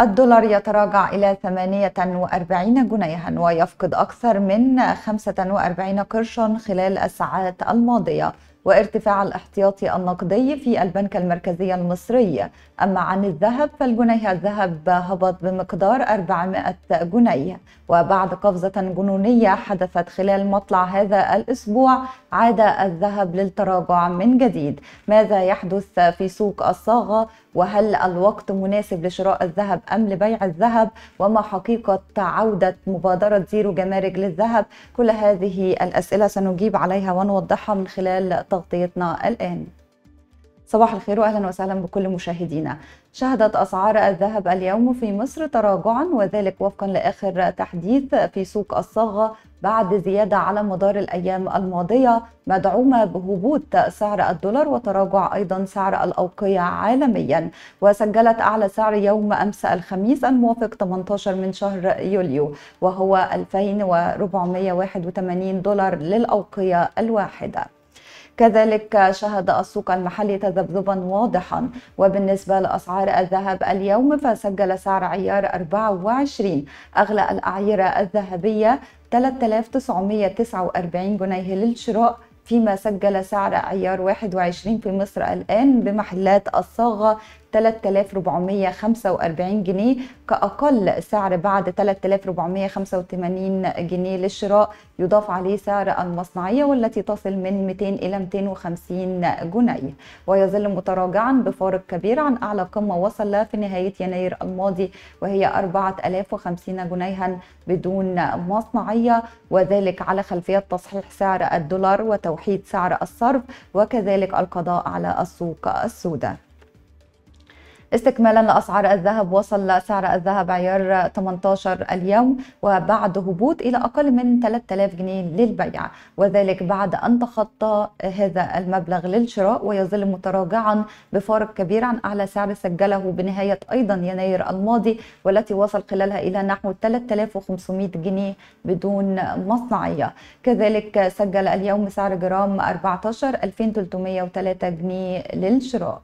الدولار يتراجع إلى 48 جنيها ويفقد أكثر من 45 قرشا خلال الساعات الماضية وارتفاع الاحتياطي النقدي في البنك المركزي المصري أما عن الذهب فالجنيه الذهب هبط بمقدار 400 جنيه وبعد قفزة جنونية حدثت خلال مطلع هذا الأسبوع عاد الذهب للتراجع من جديد ماذا يحدث في سوق الصاغة وهل الوقت مناسب لشراء الذهب أم لبيع الذهب وما حقيقة عودة مبادرة زيرو جمارك للذهب كل هذه الأسئلة سنجيب عليها ونوضحها من خلال تغطيتنا الآن صباح الخير واهلا وسهلا بكل مشاهدينا. شهدت اسعار الذهب اليوم في مصر تراجعا وذلك وفقا لاخر تحديث في سوق الصاغه بعد زياده على مدار الايام الماضيه مدعومه بهبوط سعر الدولار وتراجع ايضا سعر الاوقيه عالميا وسجلت اعلى سعر يوم امس الخميس الموافق 18 من شهر يوليو وهو 2481 دولار للاوقيه الواحده. كذلك شهد السوق المحلي تذبذبا واضحا وبالنسبة لأسعار الذهب اليوم فسجل سعر عيار 24 أغلى الأعيرة الذهبية 3949 جنيه للشراء فيما سجل سعر عيار 21 في مصر الآن بمحلات الصاغة 3445 جنيه كأقل سعر بعد 3485 جنيه للشراء يضاف عليه سعر المصنعية والتي تصل من 200 إلى 250 جنيه ويظل متراجعا بفارق كبير عن أعلى قمة وصل في نهاية يناير الماضي وهي 4050 جنيها بدون مصنعية وذلك على خلفية تصحيح سعر الدولار وتوحيد سعر الصرف وكذلك القضاء على السوق السوداء استكمالا لأسعار الذهب وصل سعر الذهب عيار 18 اليوم وبعد هبوط إلى أقل من 3000 جنيه للبيع وذلك بعد أن تخطى هذا المبلغ للشراء ويظل متراجعا بفارق كبير عن أعلى سعر سجله بنهاية أيضا يناير الماضي والتي وصل خلالها إلى نحو 3500 جنيه بدون مصنعية كذلك سجل اليوم سعر جرام 14 2303 جنيه للشراء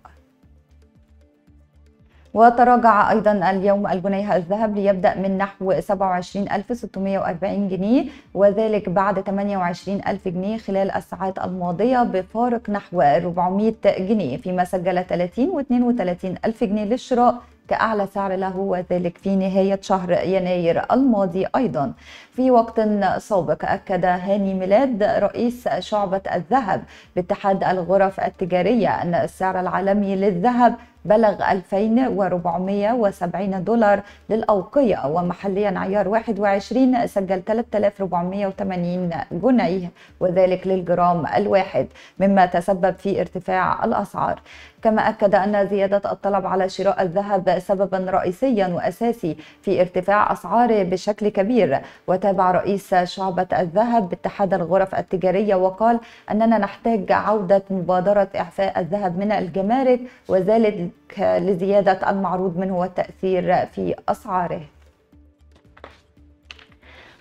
وتراجع أيضا اليوم الجنيه الذهب ليبدأ من نحو 27640 جنيه وذلك بعد 28000 جنيه خلال الساعات الماضية بفارق نحو 400 جنيه فيما سجل 30 و 32 ألف جنيه للشراء كأعلى سعر له وذلك في نهاية شهر يناير الماضي أيضا في وقت سابق أكد هاني ميلاد رئيس شعبة الذهب باتحاد الغرف التجارية أن السعر العالمي للذهب بلغ 2470 دولار للأوقية ومحليا عيار 21 سجل 3480 جنيه وذلك للجرام الواحد مما تسبب في ارتفاع الأسعار كما أكد أن زيادة الطلب على شراء الذهب سببا رئيسيا وأساسي في ارتفاع أسعاره بشكل كبير وتابع رئيس شعبة الذهب باتحاد الغرف التجارية وقال أننا نحتاج عودة مبادرة إعفاء الذهب من الجمارك وذلك البنك لزيادة المعروض منه والتأثير في أسعاره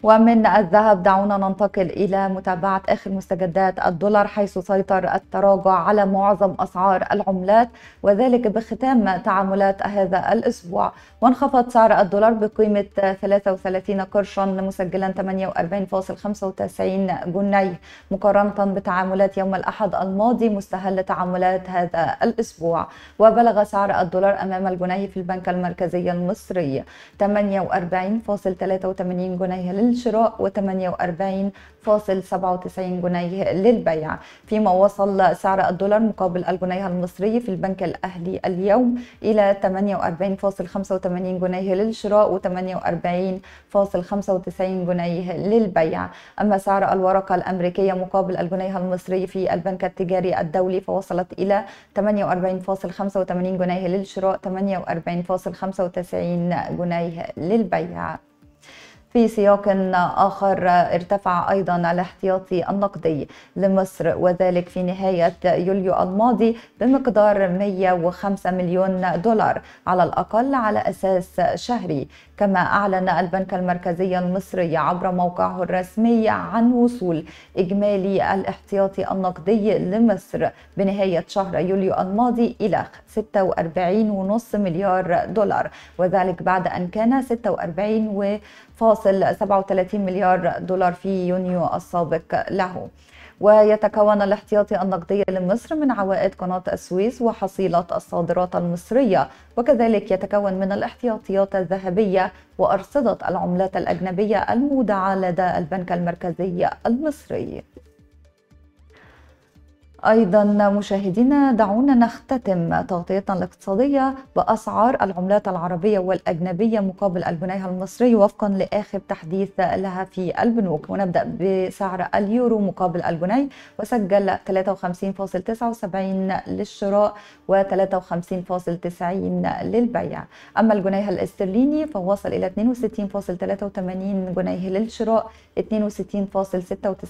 ومن الذهب دعونا ننتقل إلى متابعة آخر مستجدات الدولار حيث سيطر التراجع على معظم أسعار العملات وذلك بختام تعاملات هذا الأسبوع وانخفض سعر الدولار بقيمة 33 قرشا مسجلا 48.95 جنيه مقارنة بتعاملات يوم الأحد الماضي مستهل تعاملات هذا الأسبوع وبلغ سعر الدولار أمام الجنيه في البنك المركزي المصري 48.83 جنيه للجنيه شراء و48.97 جنيه للبيع فيما وصل سعر الدولار مقابل الجنيه المصري في البنك الأهلي اليوم إلى 48.85 جنيه للشراء و48.95 جنيه للبيع أما سعر الورقة الأمريكية مقابل الجنيه المصري في البنك التجاري الدولي فوصلت إلى 48.85 جنيه للشراء 48.95 جنيه للبيع في سياق آخر ارتفع أيضا الاحتياطي النقدي لمصر وذلك في نهاية يوليو الماضي بمقدار 105 مليون دولار على الأقل على أساس شهري كما أعلن البنك المركزي المصري عبر موقعه الرسمي عن وصول إجمالي الاحتياطي النقدي لمصر بنهاية شهر يوليو الماضي إلى 46.5 مليار دولار وذلك بعد أن كان 46.37 مليار دولار في يونيو السابق له ويتكون الاحتياطي النقدي لمصر من عوائد قناة السويس وحصيلة الصادرات المصرية وكذلك يتكون من الاحتياطيات الذهبية وأرصدة العملات الأجنبية المودعة لدى البنك المركزي المصري أيضا مشاهدينا دعونا نختتم تغطيتنا الاقتصادية بأسعار العملات العربية والأجنبية مقابل الجنيه المصري وفقا لآخر تحديث لها في البنوك ونبدأ بسعر اليورو مقابل الجنيه وسجل 53.79 للشراء و53.90 للبيع أما الجنيه الاسترليني فوصل إلى 62.83 جنيه للشراء 62.96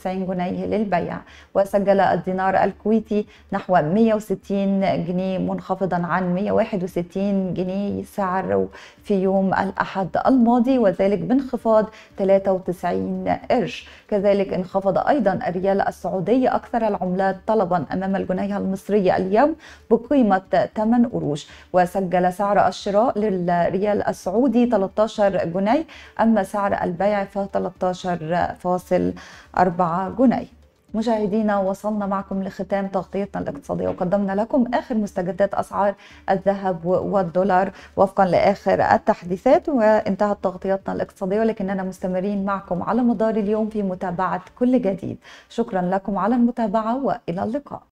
جنيه للبيع وسجل الدينار الكويتي نحو 160 جنيه منخفضا عن 161 جنيه سعر في يوم الأحد الماضي وذلك بانخفاض 93 قرش كذلك انخفض أيضا الريال السعودي أكثر العملات طلبا أمام الجنيه المصري اليوم بقيمة 8 قروش وسجل سعر الشراء للريال السعودي 13 جنيه أما سعر البيع ف 13.4 جنيه مشاهدينا وصلنا معكم لختام تغطيتنا الاقتصادية وقدمنا لكم آخر مستجدات أسعار الذهب والدولار وفقا لآخر التحديثات وانتهت تغطيتنا الاقتصادية ولكننا مستمرين معكم على مدار اليوم في متابعة كل جديد شكرا لكم على المتابعة وإلى اللقاء